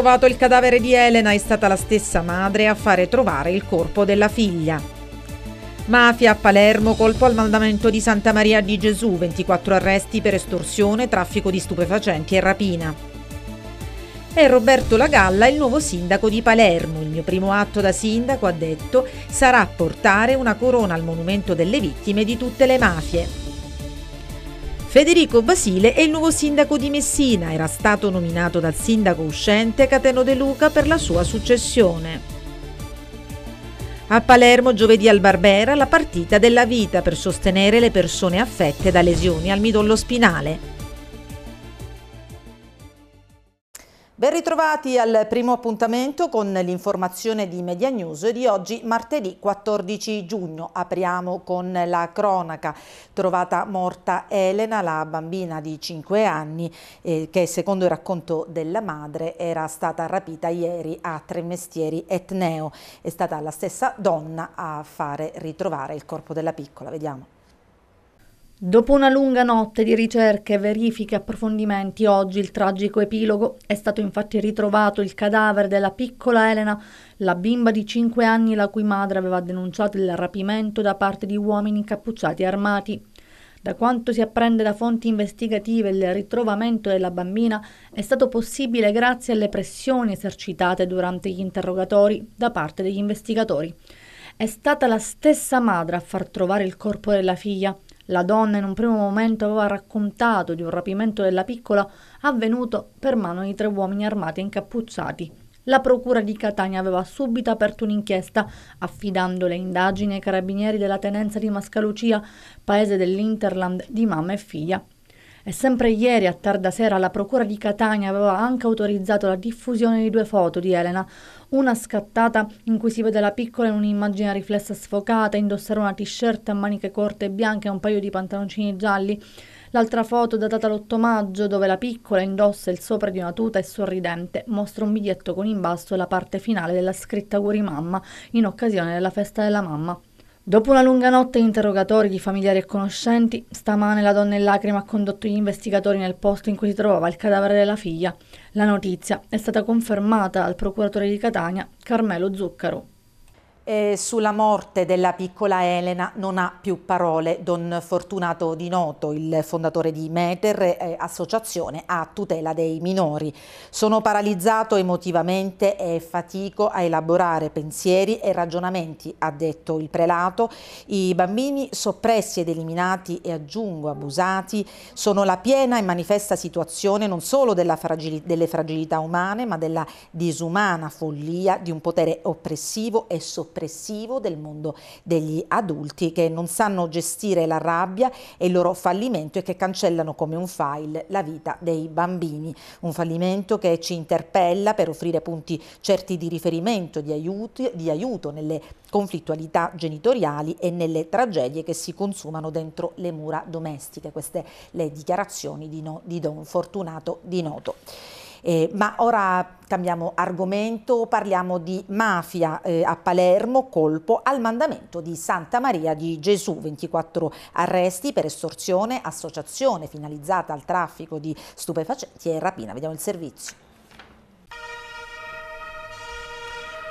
trovato il cadavere di Elena è stata la stessa madre a fare trovare il corpo della figlia. Mafia a Palermo, colpo al mandamento di Santa Maria di Gesù, 24 arresti per estorsione, traffico di stupefacenti e rapina. È Roberto Lagalla il nuovo sindaco di Palermo. Il mio primo atto da sindaco, ha detto, sarà portare una corona al monumento delle vittime di tutte le mafie. Federico Basile è il nuovo sindaco di Messina, era stato nominato dal sindaco uscente Cateno De Luca per la sua successione. A Palermo giovedì al Barbera la partita della vita per sostenere le persone affette da lesioni al midollo spinale. Ben ritrovati al primo appuntamento con l'informazione di Media News di oggi martedì 14 giugno. Apriamo con la cronaca. Trovata morta Elena, la bambina di 5 anni eh, che secondo il racconto della madre era stata rapita ieri a Tremestieri Etneo. È stata la stessa donna a fare ritrovare il corpo della piccola. Vediamo. Dopo una lunga notte di ricerche, verifiche e approfondimenti, oggi il tragico epilogo è stato infatti ritrovato il cadavere della piccola Elena, la bimba di 5 anni la cui madre aveva denunciato il rapimento da parte di uomini incappucciati e armati. Da quanto si apprende da fonti investigative, il ritrovamento della bambina è stato possibile grazie alle pressioni esercitate durante gli interrogatori da parte degli investigatori. È stata la stessa madre a far trovare il corpo della figlia la donna in un primo momento aveva raccontato di un rapimento della piccola avvenuto per mano di tre uomini armati e incappuzzati. La procura di Catania aveva subito aperto un'inchiesta affidando le indagini ai carabinieri della tenenza di Mascalucia, paese dell'Interland di mamma e figlia e sempre ieri a tarda sera la procura di Catania aveva anche autorizzato la diffusione di due foto di Elena, una scattata in cui si vede la piccola in un'immagine riflessa sfocata, indossare una t-shirt a maniche corte e bianche e un paio di pantaloncini gialli, l'altra foto datata l'8 maggio dove la piccola indossa il sopra di una tuta e sorridente mostra un biglietto con in basso la parte finale della scritta auguri mamma in occasione della festa della mamma. Dopo una lunga notte di interrogatori di familiari e conoscenti, stamane la donna in lacrime ha condotto gli investigatori nel posto in cui si trovava il cadavere della figlia. La notizia è stata confermata al procuratore di Catania, Carmelo Zuccaro. Eh, sulla morte della piccola Elena non ha più parole Don Fortunato Di Noto, il fondatore di Meter, eh, associazione a tutela dei minori. Sono paralizzato emotivamente e fatico a elaborare pensieri e ragionamenti, ha detto il prelato. I bambini soppressi ed eliminati e aggiungo abusati sono la piena e manifesta situazione non solo fragili delle fragilità umane ma della disumana follia di un potere oppressivo e soppresso espressivo del mondo degli adulti che non sanno gestire la rabbia e il loro fallimento e che cancellano come un file la vita dei bambini. Un fallimento che ci interpella per offrire punti certi di riferimento, di aiuto, di aiuto nelle conflittualità genitoriali e nelle tragedie che si consumano dentro le mura domestiche. Queste le dichiarazioni di, no, di Don Fortunato di Noto. Eh, ma ora cambiamo argomento, parliamo di mafia eh, a Palermo, colpo al mandamento di Santa Maria di Gesù, 24 arresti per estorsione, associazione finalizzata al traffico di stupefacenti e rapina. Vediamo il servizio.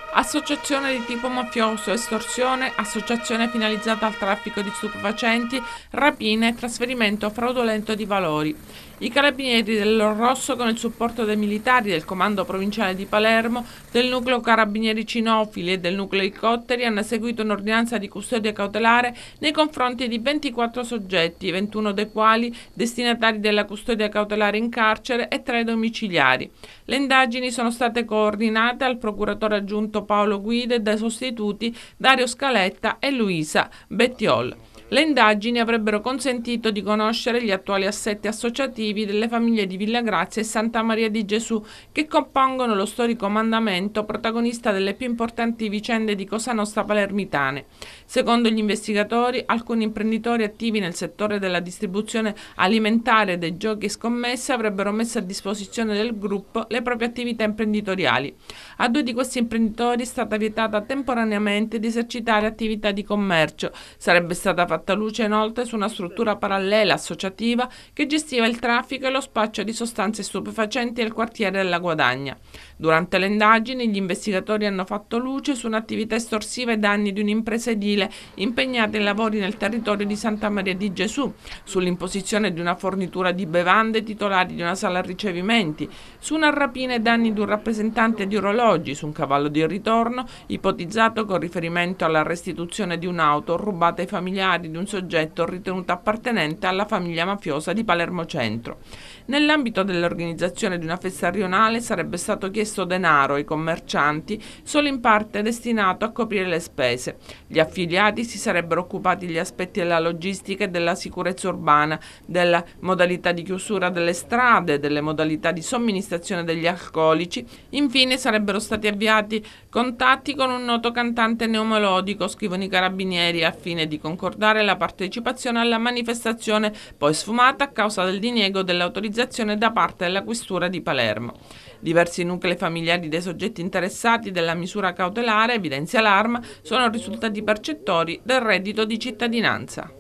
associazione di tipo mafioso, estorsione, associazione finalizzata al traffico di stupefacenti, rapine e trasferimento fraudolento di valori. I carabinieri del Rosso, con il supporto dei militari del comando provinciale di Palermo, del nucleo carabinieri cinofili e del nucleo elicotteri hanno eseguito un'ordinanza di custodia cautelare nei confronti di 24 soggetti, 21 dei quali destinatari della custodia cautelare in carcere e 3 domiciliari. Le indagini sono state coordinate al procuratore aggiunto Paolo Guide e dai sostituti Dario Scaletta e Luisa Bettiol. Le indagini avrebbero consentito di conoscere gli attuali assetti associativi delle famiglie di Villa Grazia e Santa Maria di Gesù, che compongono lo storico mandamento protagonista delle più importanti vicende di Cosa Nostra palermitane. Secondo gli investigatori, alcuni imprenditori attivi nel settore della distribuzione alimentare dei giochi e scommesse avrebbero messo a disposizione del gruppo le proprie attività imprenditoriali. A due di questi imprenditori è stata vietata temporaneamente di esercitare attività di commercio. Sarebbe stata fatta fatta luce inoltre su una struttura parallela associativa che gestiva il traffico e lo spaccio di sostanze stupefacenti nel quartiere della Guadagna. Durante le indagini gli investigatori hanno fatto luce su un'attività estorsiva ai danni di un'impresa edile impegnata in lavori nel territorio di Santa Maria di Gesù, sull'imposizione di una fornitura di bevande titolari di una sala ricevimenti, su una rapina ai danni di un rappresentante di orologi su un cavallo di ritorno ipotizzato con riferimento alla restituzione di un'auto rubata ai familiari di un soggetto ritenuto appartenente alla famiglia mafiosa di Palermo Centro. Nell'ambito dell'organizzazione di una festa rionale sarebbe stato chiesto denaro ai commercianti solo in parte destinato a coprire le spese. Gli affiliati si sarebbero occupati degli aspetti della logistica e della sicurezza urbana, della modalità di chiusura delle strade, delle modalità di somministrazione degli alcolici. Infine sarebbero stati avviati contatti con un noto cantante neomelodico, scrivono i carabinieri, al fine di concordare la partecipazione alla manifestazione poi sfumata a causa del diniego dell'autorizzazione autorizzazione da parte della Questura di Palermo. Diversi nuclei familiari dei soggetti interessati della misura cautelare, evidenzia l'ARM, sono risultati percettori del reddito di cittadinanza.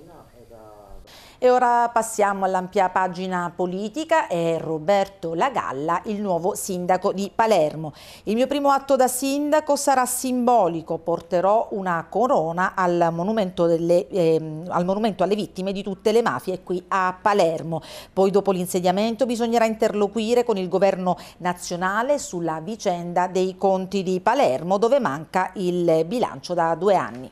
E ora passiamo all'ampia pagina politica, è Roberto Lagalla il nuovo sindaco di Palermo. Il mio primo atto da sindaco sarà simbolico, porterò una corona al monumento, delle, eh, al monumento alle vittime di tutte le mafie qui a Palermo. Poi dopo l'insediamento bisognerà interloquire con il governo nazionale sulla vicenda dei conti di Palermo dove manca il bilancio da due anni.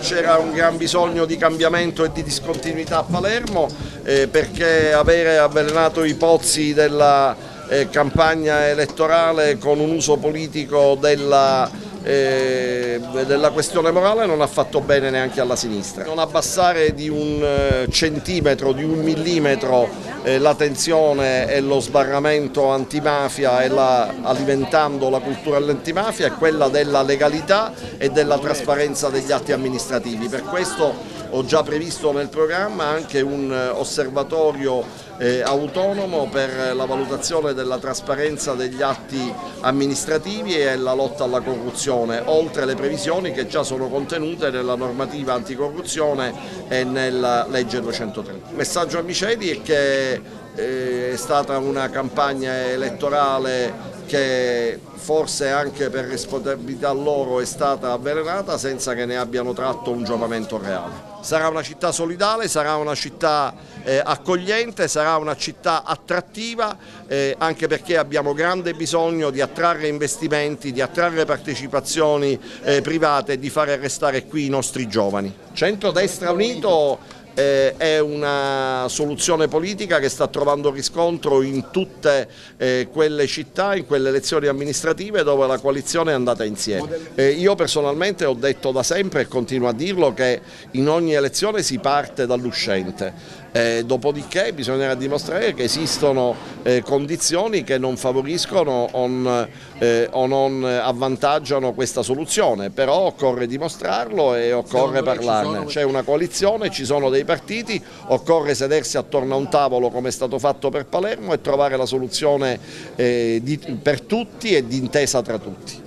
C'era un gran bisogno di cambiamento e di discontinuità a Palermo eh, perché avere avvelenato i pozzi della eh, campagna elettorale con un uso politico della eh, della questione morale non ha fatto bene neanche alla sinistra. Non abbassare di un eh, centimetro, di un millimetro eh, la tensione e lo sbarramento antimafia e la, alimentando la cultura dell'antimafia è quella della legalità e della trasparenza degli atti amministrativi. Per questo ho già previsto nel programma anche un eh, osservatorio eh, autonomo per la valutazione della trasparenza degli atti amministrativi e la lotta alla corruzione, oltre alle previsioni che già sono contenute nella normativa anticorruzione e nella legge 230. Il messaggio a Micedi è che eh, è stata una campagna elettorale che forse anche per responsabilità loro è stata avvelenata senza che ne abbiano tratto un giovamento reale sarà una città solidale, sarà una città eh, accogliente, sarà una città attrattiva eh, anche perché abbiamo grande bisogno di attrarre investimenti, di attrarre partecipazioni eh, private e di fare restare qui i nostri giovani. Centrodestra Unito eh, è una soluzione politica che sta trovando riscontro in tutte eh, quelle città, in quelle elezioni amministrative dove la coalizione è andata insieme. Eh, io personalmente ho detto da sempre e continuo a dirlo che in ogni elezione si parte dall'uscente. Eh, dopodiché bisognerà dimostrare che esistono eh, condizioni che non favoriscono on, eh, o non avvantaggiano questa soluzione, però occorre dimostrarlo e occorre parlarne. C'è una coalizione, ci sono dei partiti, occorre sedersi attorno a un tavolo come è stato fatto per Palermo e trovare la soluzione eh, di, per tutti e d'intesa tra tutti.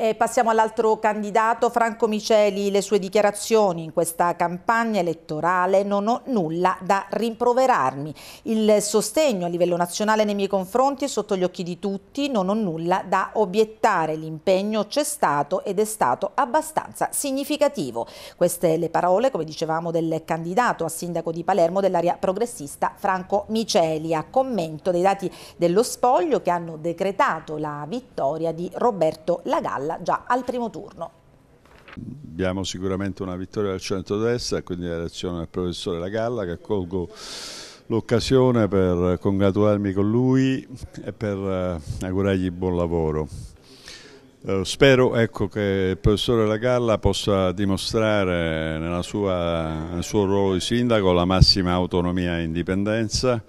E passiamo all'altro candidato, Franco Miceli, le sue dichiarazioni in questa campagna elettorale non ho nulla da rimproverarmi. Il sostegno a livello nazionale nei miei confronti è sotto gli occhi di tutti, non ho nulla da obiettare, l'impegno c'è stato ed è stato abbastanza significativo. Queste le parole, come dicevamo, del candidato a sindaco di Palermo dell'area progressista Franco Miceli, a commento dei dati dello spoglio che hanno decretato la vittoria di Roberto Lagalla palla già al primo turno. Abbiamo sicuramente una vittoria del centro-destra, quindi la reazione del professore Lagalla che colgo l'occasione per congratularmi con lui e per eh, augurargli buon lavoro. Eh, spero ecco, che il professore Lagalla possa dimostrare sua, nel suo ruolo di sindaco la massima autonomia e indipendenza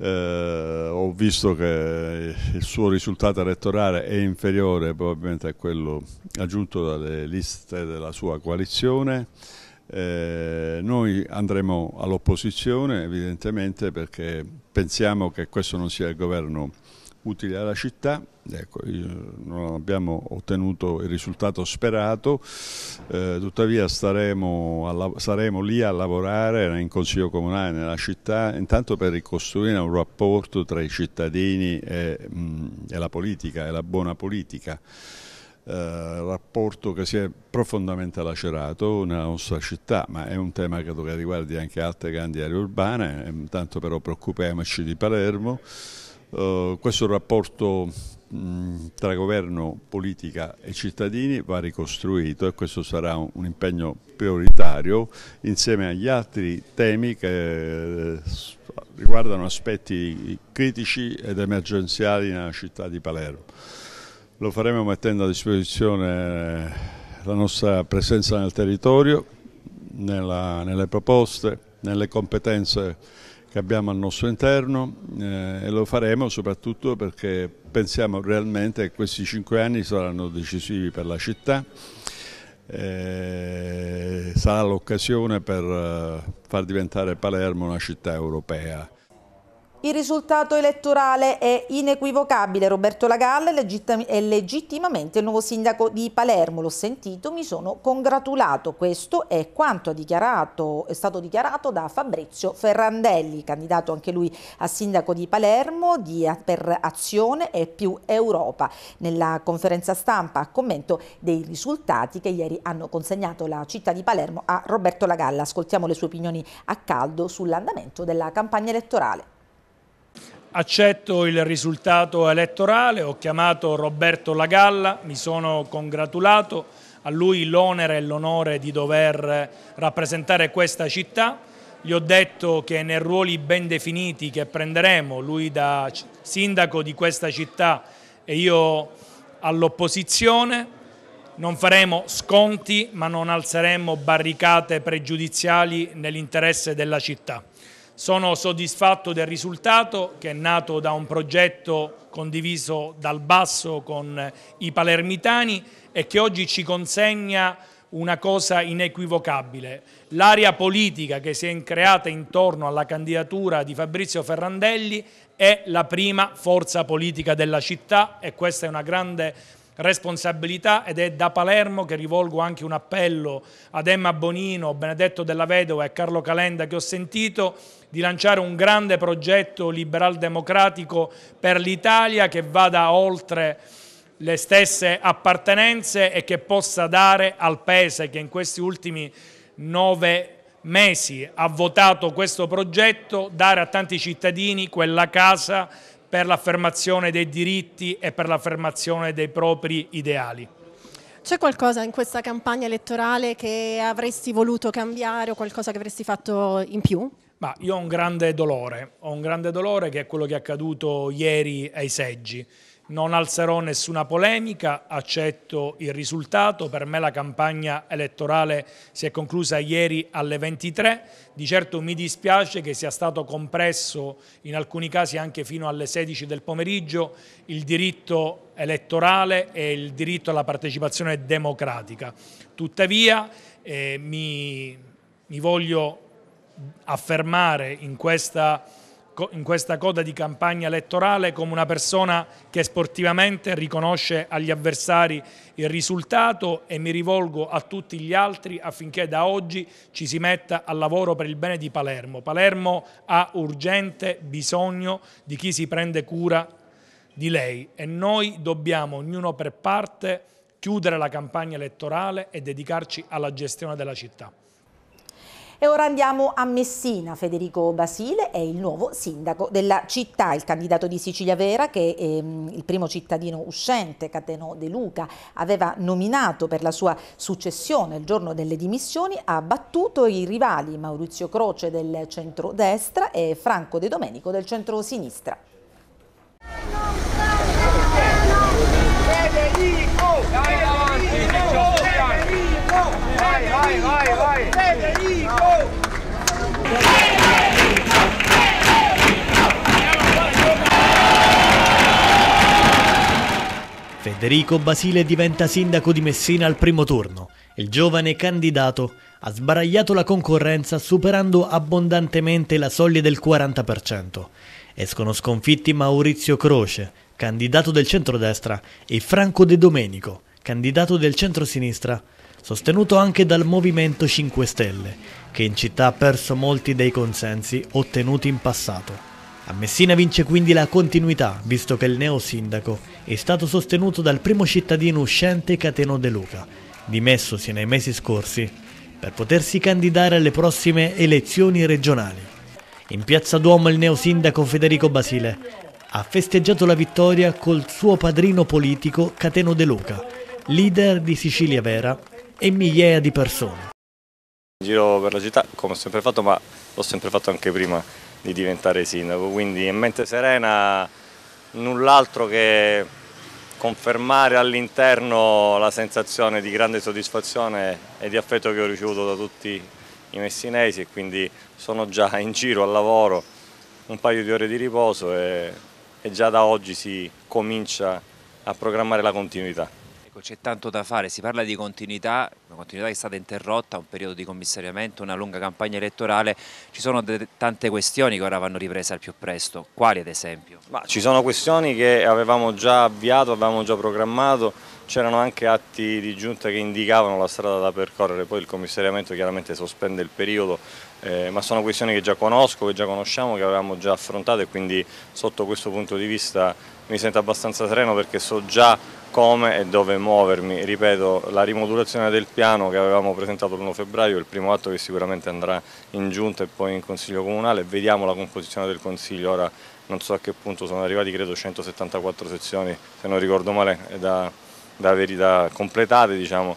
eh, ho visto che il suo risultato elettorale è inferiore probabilmente a quello aggiunto dalle liste della sua coalizione. Eh, noi andremo all'opposizione evidentemente perché pensiamo che questo non sia il governo utile alla città. Ecco, non abbiamo ottenuto il risultato sperato, eh, tuttavia staremo, alla, saremo lì a lavorare in Consiglio Comunale, nella città, intanto per ricostruire un rapporto tra i cittadini e, mh, e la politica, e la buona politica. Eh, rapporto che si è profondamente lacerato nella nostra città, ma è un tema che riguardi anche altre grandi aree urbane, intanto però preoccupiamoci di Palermo. Eh, questo rapporto tra governo, politica e cittadini va ricostruito e questo sarà un, impegno prioritario insieme agli altri temi che eh, riguardano aspetti critici ed emergenziali nella città di Palermo. Lo faremo mettendo a disposizione eh, la nostra presenza nel territorio, nella, nelle proposte, nelle competenze che abbiamo al nostro interno eh, e lo faremo soprattutto perché pensiamo realmente che questi cinque anni saranno decisivi per la città. Eh, sarà l'occasione per eh, far diventare Palermo una città europea. Il risultato elettorale è inequivocabile. Roberto Lagalla è legittimamente il nuovo sindaco di Palermo. L'ho sentito, mi sono congratulato. Questo è quanto dichiarato, è stato dichiarato da Fabrizio Ferrandelli, candidato anche lui a sindaco di Palermo di, per Azione e più Europa. Nella conferenza stampa a commento dei risultati che ieri hanno consegnato la città di Palermo a Roberto Lagalla. Ascoltiamo le sue opinioni a caldo sull'andamento della campagna elettorale. Accetto il risultato elettorale, ho chiamato Roberto Lagalla, mi sono congratulato, a lui l'onere e l'onore di dover rappresentare questa città. Gli ho detto che nei ruoli ben definiti che prenderemo, lui da sindaco di questa città e io all'opposizione, non faremo sconti ma non alzeremo barricate pregiudiziali nell'interesse della città. Sono soddisfatto del risultato che è nato da un progetto condiviso dal basso con i palermitani e che oggi ci consegna una cosa inequivocabile. L'area politica che si è creata intorno alla candidatura di Fabrizio Ferrandelli è la prima forza politica della città e questa è una grande responsabilità ed è da Palermo che rivolgo anche un appello ad Emma Bonino, Benedetto della Vedova e Carlo Calenda che ho sentito di lanciare un grande progetto liberal-democratico per l'Italia che vada oltre le stesse appartenenze e che possa dare al Paese che in questi ultimi nove mesi ha votato questo progetto, dare a tanti cittadini quella casa per l'affermazione dei diritti e per l'affermazione dei propri ideali. C'è qualcosa in questa campagna elettorale che avresti voluto cambiare o qualcosa che avresti fatto in più? Ma io ho un grande dolore, ho un grande dolore che è quello che è accaduto ieri ai seggi. Non alzerò nessuna polemica, accetto il risultato, per me la campagna elettorale si è conclusa ieri alle 23, di certo mi dispiace che sia stato compresso in alcuni casi anche fino alle 16 del pomeriggio il diritto elettorale e il diritto alla partecipazione democratica. Tuttavia eh, mi, mi voglio affermare in questa in questa coda di campagna elettorale come una persona che sportivamente riconosce agli avversari il risultato e mi rivolgo a tutti gli altri affinché da oggi ci si metta al lavoro per il bene di Palermo. Palermo ha urgente bisogno di chi si prende cura di lei e noi dobbiamo, ognuno per parte, chiudere la campagna elettorale e dedicarci alla gestione della città. E ora andiamo a Messina. Federico Basile è il nuovo sindaco della città, il candidato di Sicilia Vera che ehm, il primo cittadino uscente, Cateno De Luca, aveva nominato per la sua successione il giorno delle dimissioni, ha battuto i rivali Maurizio Croce del centro-destra e Franco De Domenico del centro-sinistra. Federico! Vai avanti, vai, vai, vai! Federico Basile diventa sindaco di Messina al primo turno. Il giovane candidato ha sbaragliato la concorrenza superando abbondantemente la soglia del 40%. Escono sconfitti Maurizio Croce, candidato del centrodestra, e Franco De Domenico, candidato del centrosinistra, sinistra sostenuto anche dal Movimento 5 Stelle, che in città ha perso molti dei consensi ottenuti in passato. A Messina vince quindi la continuità, visto che il neo sindaco è stato sostenuto dal primo cittadino uscente Cateno De Luca, dimessosi nei mesi scorsi, per potersi candidare alle prossime elezioni regionali. In piazza Duomo il neo sindaco Federico Basile ha festeggiato la vittoria col suo padrino politico Cateno De Luca, leader di Sicilia Vera e migliaia di persone. Giro per la città come ho sempre fatto, ma l'ho sempre fatto anche prima di diventare sindaco, quindi in mente serena null'altro che confermare all'interno la sensazione di grande soddisfazione e di affetto che ho ricevuto da tutti i messinesi e quindi sono già in giro al lavoro un paio di ore di riposo e, e già da oggi si comincia a programmare la continuità. Ecco, c'è tanto da fare, si parla di continuità, una continuità che è stata interrotta, un periodo di commissariamento, una lunga campagna elettorale, ci sono tante questioni che ora vanno riprese al più presto, quali ad esempio? Ma ci sono questioni che avevamo già avviato, avevamo già programmato, c'erano anche atti di giunta che indicavano la strada da percorrere, poi il commissariamento chiaramente sospende il periodo, eh, ma sono questioni che già conosco, che già conosciamo, che avevamo già affrontato e quindi sotto questo punto di vista mi sento abbastanza sereno perché so già come e dove muovermi. Ripeto, la rimodulazione del piano che avevamo presentato l'1 febbraio è il primo atto che sicuramente andrà in giunta e poi in Consiglio Comunale. Vediamo la composizione del Consiglio, ora non so a che punto sono arrivati, credo 174 sezioni, se non ricordo male, da, da, da completate diciamo.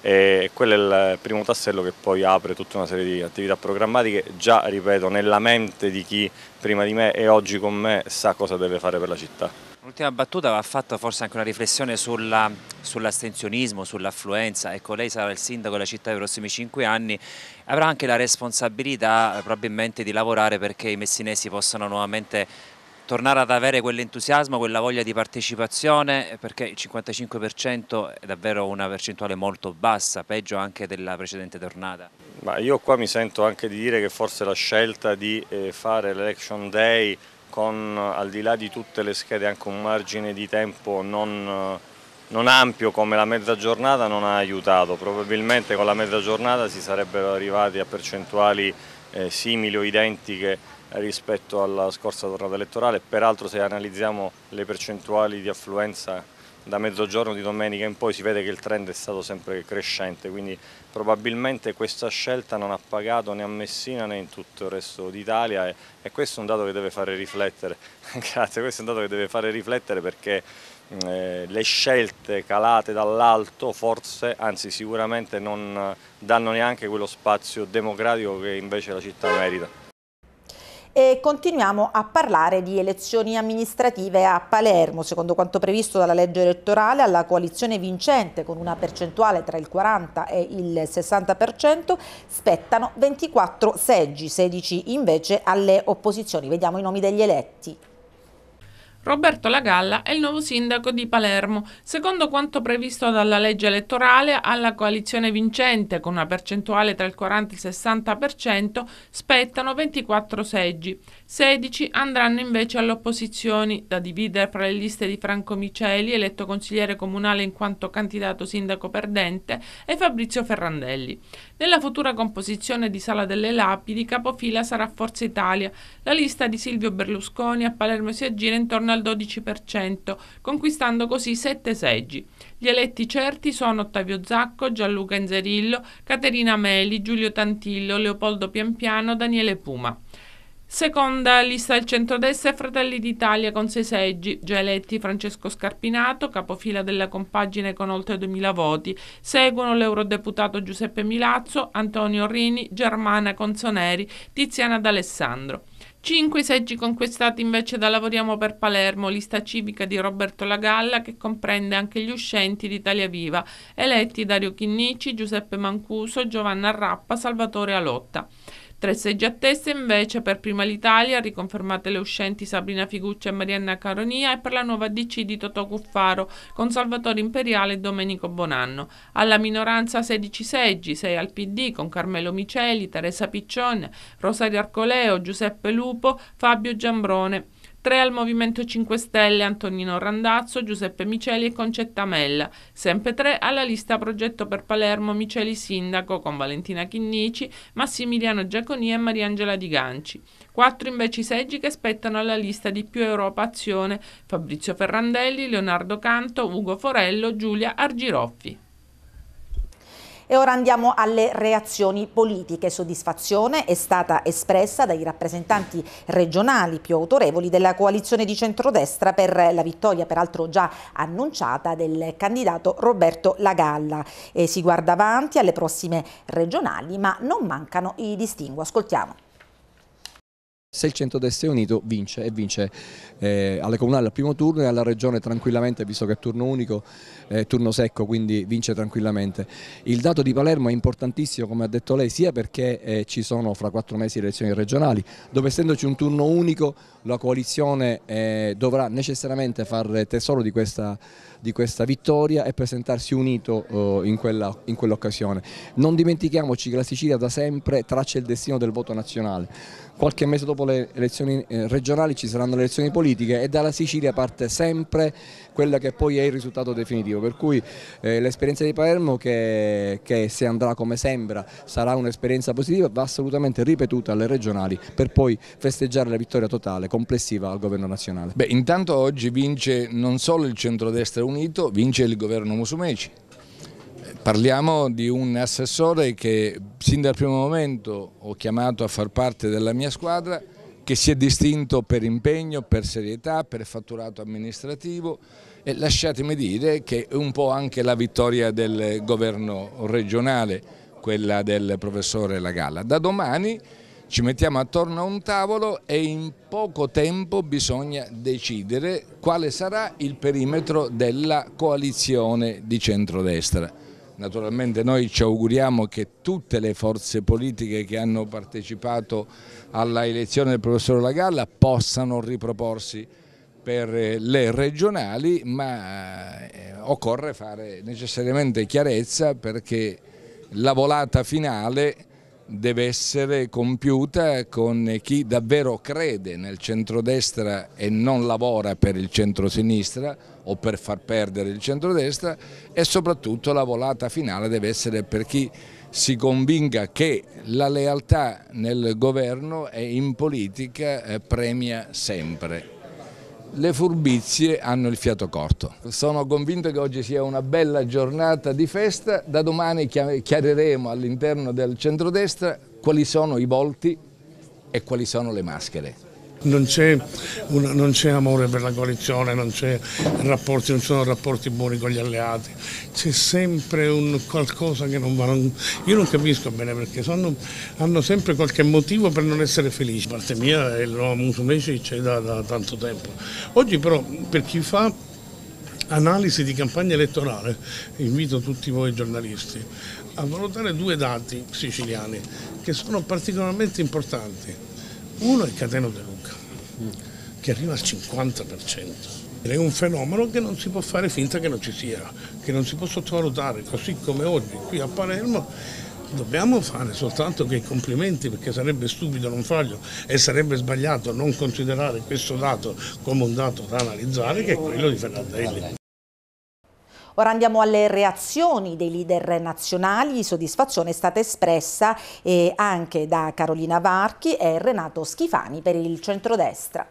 E quello è il primo tassello che poi apre tutta una serie di attività programmatiche già, ripeto, nella mente di chi prima di me e oggi con me sa cosa deve fare per la città. L'ultima battuta va fatta forse anche una riflessione sull'astensionismo, sull sull'affluenza. Ecco, lei sarà il sindaco della città nei prossimi cinque anni, avrà anche la responsabilità eh, probabilmente di lavorare perché i messinesi possano nuovamente tornare ad avere quell'entusiasmo, quella voglia di partecipazione, perché il 55% è davvero una percentuale molto bassa, peggio anche della precedente tornata. Ma io qua mi sento anche di dire che forse la scelta di eh, fare l'election day con al di là di tutte le schede anche un margine di tempo non, non ampio come la mezza giornata non ha aiutato, probabilmente con la mezza giornata si sarebbero arrivati a percentuali eh, simili o identiche rispetto alla scorsa tornata elettorale, peraltro se analizziamo le percentuali di affluenza da mezzogiorno di domenica in poi si vede che il trend è stato sempre crescente, quindi probabilmente questa scelta non ha pagato né a Messina né in tutto il resto d'Italia e, e, questo è un dato che deve fare riflettere, grazie, questo è un dato che deve fare riflettere perché eh, le scelte calate dall'alto forse, anzi sicuramente non danno neanche quello spazio democratico che invece la città merita e continuiamo a parlare di elezioni amministrative a Palermo. Secondo quanto previsto dalla legge elettorale, alla coalizione vincente con una percentuale tra il 40 e il 60% spettano 24 seggi, 16 invece alle opposizioni. Vediamo i nomi degli eletti. Roberto Lagalla è il nuovo sindaco di Palermo, secondo quanto previsto dalla legge elettorale alla coalizione vincente con una percentuale tra il 40 e il 60% spettano 24 seggi. 16 andranno invece alle opposizioni, da dividere fra le liste di Franco Miceli, eletto consigliere comunale in quanto candidato sindaco perdente, e Fabrizio Ferrandelli. Nella futura composizione di Sala delle Lapidi, capofila sarà Forza Italia. La lista di Silvio Berlusconi a Palermo si aggira intorno al 12%, conquistando così 7 seggi. Gli eletti certi sono Ottavio Zacco, Gianluca Inzerillo, Caterina Meli, Giulio Tantillo, Leopoldo Pianpiano, Daniele Puma. Seconda lista del centrodestra è Fratelli d'Italia con sei seggi, già eletti Francesco Scarpinato, capofila della compagine con oltre 2000 voti. Seguono l'eurodeputato Giuseppe Milazzo, Antonio Rini, Germana Consoneri, Tiziana D'Alessandro. Cinque seggi conquistati invece da Lavoriamo per Palermo, lista civica di Roberto Lagalla che comprende anche gli uscenti di Italia Viva, eletti Dario Chinnici, Giuseppe Mancuso, Giovanna Rappa, Salvatore Alotta. Tre seggi a testa invece per prima l'Italia, riconfermate le uscenti Sabrina Figuccia e Marianna Caronia e per la nuova DC di Totò Cuffaro con Salvatore Imperiale e Domenico Bonanno. Alla minoranza 16 seggi, 6 al PD con Carmelo Miceli, Teresa Piccione, Rosario Arcoleo, Giuseppe Lupo, Fabio Giambrone. 3 al Movimento 5 Stelle Antonino Randazzo, Giuseppe Miceli e Concetta Mella, sempre tre alla lista Progetto per Palermo Miceli Sindaco con Valentina Chinnici, Massimiliano Giaconia e Mariangela Di Ganci. Quattro invece i seggi che spettano alla lista di Più Europa Azione Fabrizio Ferrandelli, Leonardo Canto, Ugo Forello, Giulia Argiroffi. E ora andiamo alle reazioni politiche. Soddisfazione è stata espressa dai rappresentanti regionali più autorevoli della coalizione di centrodestra per la vittoria, peraltro già annunciata, del candidato Roberto Lagalla. E si guarda avanti alle prossime regionali, ma non mancano i distinguo. Ascoltiamo. Se il centrodestra è unito vince e vince eh, alle comunali al primo turno e alla regione tranquillamente visto che è turno unico, eh, turno secco quindi vince tranquillamente. Il dato di Palermo è importantissimo come ha detto lei sia perché eh, ci sono fra quattro mesi le elezioni regionali dove essendoci un turno unico la coalizione eh, dovrà necessariamente fare tesoro di questa, di questa vittoria e presentarsi unito oh, in quell'occasione. Quell non dimentichiamoci che la Sicilia da sempre traccia il destino del voto nazionale qualche mese dopo le elezioni eh, regionali ci saranno le elezioni politiche e dalla Sicilia parte sempre quello che poi è il risultato definitivo, per cui eh, l'esperienza di Palermo che, che, se andrà come sembra sarà un'esperienza positiva va assolutamente ripetuta alle regionali per poi festeggiare la vittoria totale complessiva al governo nazionale. Beh, intanto oggi vince non solo il centrodestra unito, vince il governo Musumeci. Parliamo di un assessore che sin dal primo momento ho chiamato a far parte della mia squadra, che si è distinto per impegno, per serietà, per fatturato amministrativo e lasciatemi dire che è un po' anche la vittoria del governo regionale, quella del professore Lagalla. Da domani ci mettiamo attorno a un tavolo e in poco tempo bisogna decidere quale sarà il perimetro della coalizione di centrodestra. Naturalmente noi ci auguriamo che tutte le forze politiche che hanno partecipato alla elezione del professor Lagalla possano riproporsi per eh, le regionali, ma eh, occorre fare necessariamente chiarezza perché la volata finale deve essere compiuta con chi davvero crede nel centrodestra e non lavora per il centrosinistra, o per far perdere il centrodestra e soprattutto la volata finale deve essere per chi si convinca che la lealtà nel governo e in politica eh, premia sempre. Le furbizie hanno il fiato corto. Sono convinto che oggi sia una bella giornata di festa, da domani chiariremo all'interno del centrodestra quali sono i volti e quali sono le maschere. Non c'è, una, non c'è, amore per la coalizione, non, rapporti, non ci sono rapporti buoni con gli alleati, c'è sempre un qualcosa che non va. Non, io non capisco bene perché sono, hanno sempre qualche motivo per non essere felici. Da parte mia il Roma Musumeci c'è da, da tanto tempo. Oggi però per chi fa analisi di campagna elettorale, invito tutti voi giornalisti a valutare due dati siciliani che sono particolarmente importanti. Uno è il Cateno del che arriva al 50%. È un fenomeno che non si può fare finta che non ci sia, che non si può sottovalutare, così come oggi qui a Palermo dobbiamo fare soltanto che i complimenti perché sarebbe stupido non farlo e sarebbe sbagliato non considerare questo dato come un dato da analizzare che è quello di Ferrandelli. Ora andiamo alle reazioni dei leader nazionali, soddisfazione è stata espressa eh, anche da Carolina Varchi e Renato Schifani per il centrodestra.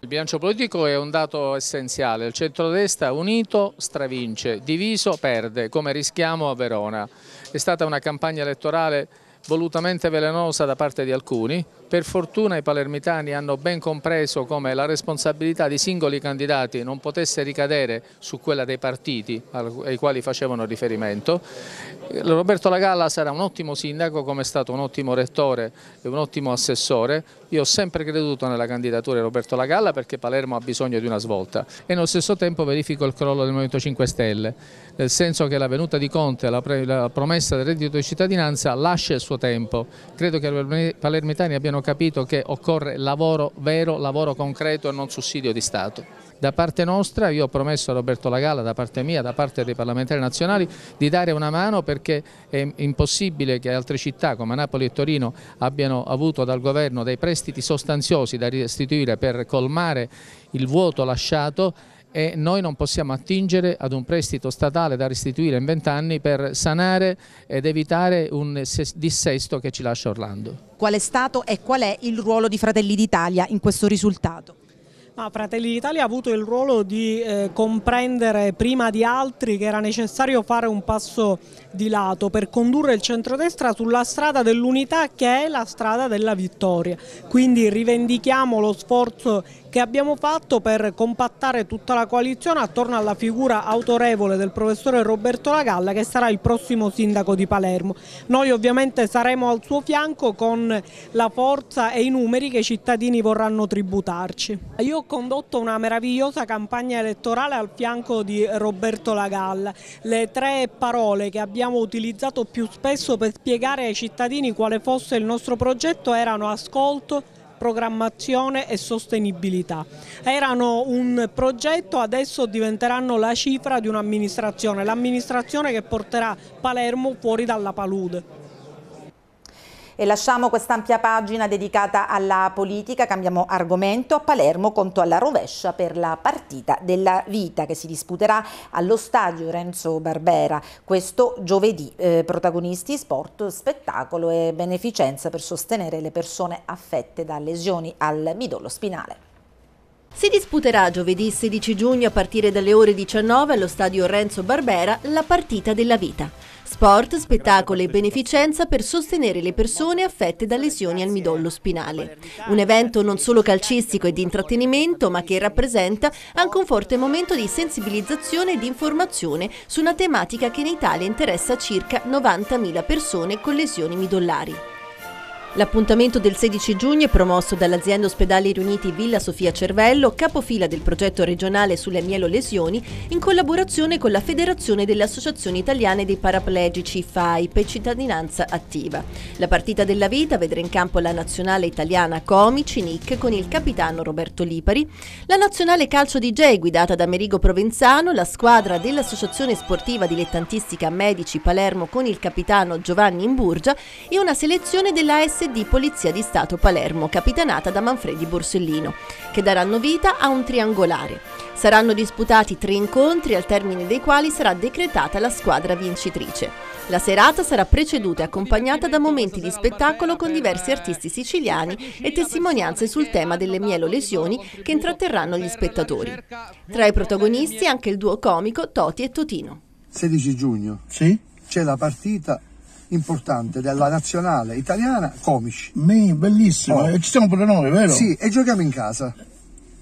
Il bilancio politico è un dato essenziale, il centrodestra unito stravince, diviso perde, come rischiamo a Verona. È stata una campagna elettorale volutamente velenosa da parte di alcuni, per fortuna i palermitani hanno ben compreso come la responsabilità di singoli candidati non potesse ricadere su quella dei partiti ai quali facevano riferimento. Roberto Lagalla sarà un ottimo sindaco come è stato un ottimo rettore e un ottimo assessore. Io ho sempre creduto nella candidatura di Roberto Lagalla perché Palermo ha bisogno di una svolta e nello stesso tempo verifico il crollo del Movimento 5 Stelle, nel senso che la venuta di Conte, la, la promessa del reddito di cittadinanza lascia il suo tempo. Credo che i palermitani abbiano capito che occorre lavoro vero, lavoro concreto e non sussidio di Stato. Da parte nostra, io ho promesso a Roberto Lagalla, da parte mia, da parte dei parlamentari nazionali, di dare una mano perché è impossibile che altre città come Napoli e Torino abbiano avuto dal governo dei prestiti sostanziosi da restituire per colmare il vuoto lasciato e noi non possiamo attingere ad un prestito statale da restituire in vent'anni per sanare ed evitare un dissesto che ci lascia Orlando. Qual è stato e qual è il ruolo di Fratelli d'Italia in questo risultato? Ma Fratelli d'Italia ha avuto il ruolo di eh, comprendere prima di altri che era necessario fare un passo di lato per condurre il centrodestra sulla strada dell'unità che è la strada della vittoria. Quindi rivendichiamo lo sforzo che abbiamo fatto per compattare tutta la coalizione attorno alla figura autorevole del professore Roberto Lagalla che sarà il prossimo sindaco di Palermo. Noi ovviamente saremo al suo fianco con la forza e i numeri che i cittadini vorranno tributarci. Io ho condotto una meravigliosa campagna elettorale al fianco di Roberto Lagalla. Le tre parole che abbiamo abbiamo utilizzato più spesso per spiegare ai cittadini quale fosse il nostro progetto erano ascolto, programmazione e sostenibilità. Erano un progetto, adesso diventeranno la cifra di un'amministrazione, l'amministrazione che porterà Palermo fuori dalla palude. E lasciamo quest'ampia pagina dedicata alla politica, cambiamo argomento, a Palermo conto alla rovescia per la partita della vita che si disputerà allo stadio Renzo Barbera questo giovedì. Eh, protagonisti sport, spettacolo e beneficenza per sostenere le persone affette da lesioni al midollo spinale. Si disputerà giovedì 16 giugno a partire dalle ore 19 allo stadio Renzo Barbera la partita della vita. Sport, spettacolo e beneficenza per sostenere le persone affette da lesioni al midollo spinale. Un evento non solo calcistico e di intrattenimento, ma che rappresenta anche un forte momento di sensibilizzazione e di informazione su una tematica che in Italia interessa circa 90.000 persone con lesioni midollari. L'appuntamento del 16 giugno è promosso dall'azienda Ospedali Riuniti Villa Sofia Cervello, capofila del progetto regionale sulle mielolesioni, in collaborazione con la Federazione delle Associazioni Italiane dei Paraplegici FAIP e Cittadinanza Attiva. La partita della vita vedrà in campo la nazionale italiana Comici NIC con il capitano Roberto Lipari, la nazionale calcio DJ guidata da Merigo Provenzano, la squadra dell'Associazione Sportiva Dilettantistica Medici Palermo con il capitano Giovanni Imburgia e una selezione della S SD Polizia di Stato Palermo, capitanata da Manfredi Borsellino, che daranno vita a un triangolare. Saranno disputati tre incontri al termine dei quali sarà decretata la squadra vincitrice. La serata sarà preceduta e accompagnata da momenti di spettacolo con diversi artisti siciliani e testimonianze sul tema delle mielo lesioni che intratterranno gli spettatori. Tra i protagonisti anche il duo comico Toti e Totino. 16 giugno. Sì. C'è la partita importante della nazionale italiana, comici. Bellissimo, oh. Eh, ci siamo pure noi, vero? Sì, e giochiamo in casa.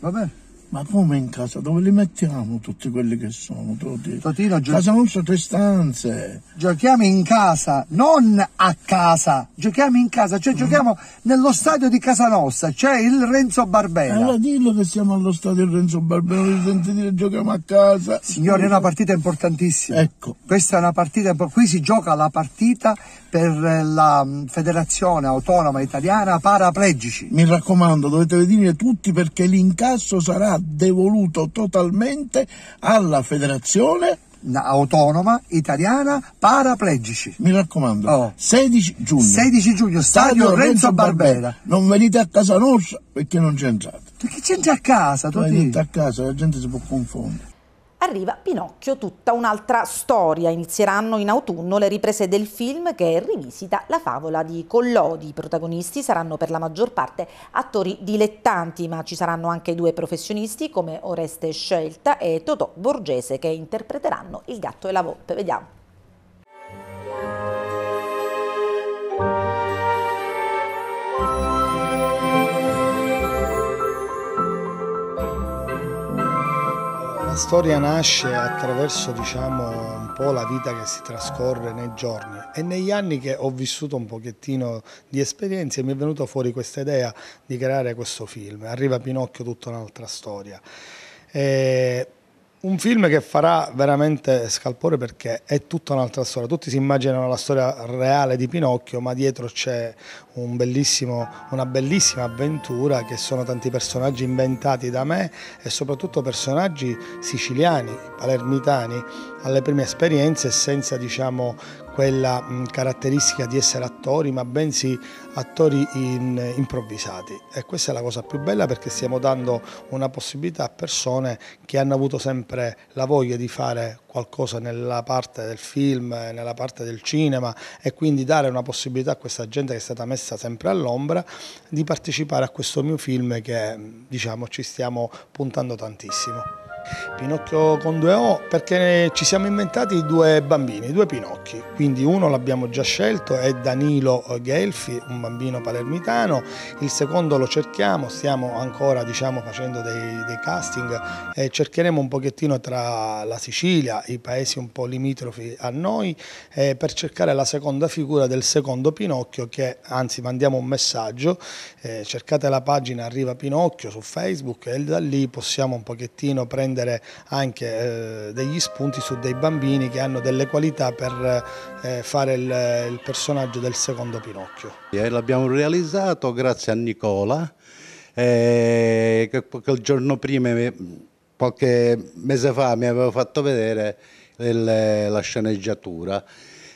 Va bene? Ma come in casa? Dove li mettiamo tutti quelli che sono? Tutti? Totino, gio- casa non sono tre stanze. Giochiamo in casa, non a casa. Giochiamo in casa, cioè mm. giochiamo mm. nello stadio di casa nostra. C'è il Renzo Barbera. Allora dillo che siamo allo stadio Renzo Barbera, non senti dire giochiamo a casa. Signori, è una partita importantissima. Ecco. Questa è una partita, qui si gioca la partita per eh, la mm, Federazione Autonoma Italiana Paraplegici. Mi raccomando, dovete venire tutti perché l'incasso sarà devoluto totalmente alla federazione autonoma italiana paraplegici. Mi raccomando, oh. 16 giugno. 16 giugno, stadio, stadio Renzo, Barbera. Barbera. Non venite a casa nostra perché non c'entrate. Perché c'entra a casa? Tu, tu hai detto a casa, la gente si può confondere arriva Pinocchio tutta un'altra storia. Inizieranno in autunno le riprese del film che rivisita la favola di Collodi. I protagonisti saranno per la maggior parte attori dilettanti, ma ci saranno anche due professionisti come Oreste Scelta e Totò Borgese che interpreteranno il gatto e la volpe. Vediamo. La storia nasce attraverso diciamo, un po' la vita che si trascorre nei giorni e negli anni che ho vissuto un pochettino di esperienze mi è venuta fuori questa idea di creare questo film. Arriva Pinocchio tutta un'altra storia. E eh, un film che farà veramente scalpore perché è tutta un'altra storia. Tutti si immaginano la storia reale di Pinocchio, ma dietro c'è un una bellissima avventura che sono tanti personaggi inventati da me e soprattutto personaggi siciliani, palermitani, alle prime esperienze senza diciamo, quella caratteristica di essere attori, ma bensì attori in, improvvisati. E questa è la cosa più bella perché stiamo dando una possibilità a persone che hanno avuto sempre la voglia di fare qualcosa nella parte del film, nella parte del cinema e quindi dare una possibilità a questa gente che è stata messa sempre all'ombra di partecipare a questo mio film che diciamo ci stiamo puntando tantissimo. Pinocchio con due O perché ci siamo inventati due bambini, due Pinocchi, quindi uno l'abbiamo già scelto, è Danilo Gelfi, un bambino palermitano, il secondo lo cerchiamo, stiamo ancora diciamo, facendo dei, dei casting e cercheremo un pochettino tra la Sicilia, i paesi un po' limitrofi a noi, eh, per cercare la seconda figura del secondo Pinocchio che anzi mandiamo un messaggio, eh, cercate la pagina Arriva Pinocchio su Facebook e da lì possiamo un pochettino prendere prendere anche eh, degli spunti su dei bambini che hanno delle qualità per eh, fare il, personaggio del secondo Pinocchio. Eh, l'abbiamo realizzato grazie a Nicola che, che il giorno prima, qualche mese fa, mi aveva fatto vedere la sceneggiatura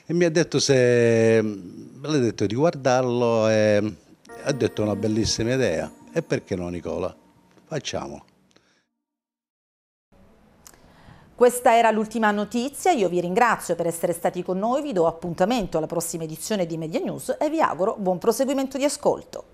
e mi ha detto se l'ha detto di guardarlo e ha detto una bellissima idea e perché no Nicola facciamolo questa era l'ultima notizia, io vi ringrazio per essere stati con noi, vi do appuntamento alla prossima edizione di Media News e vi auguro buon proseguimento di ascolto.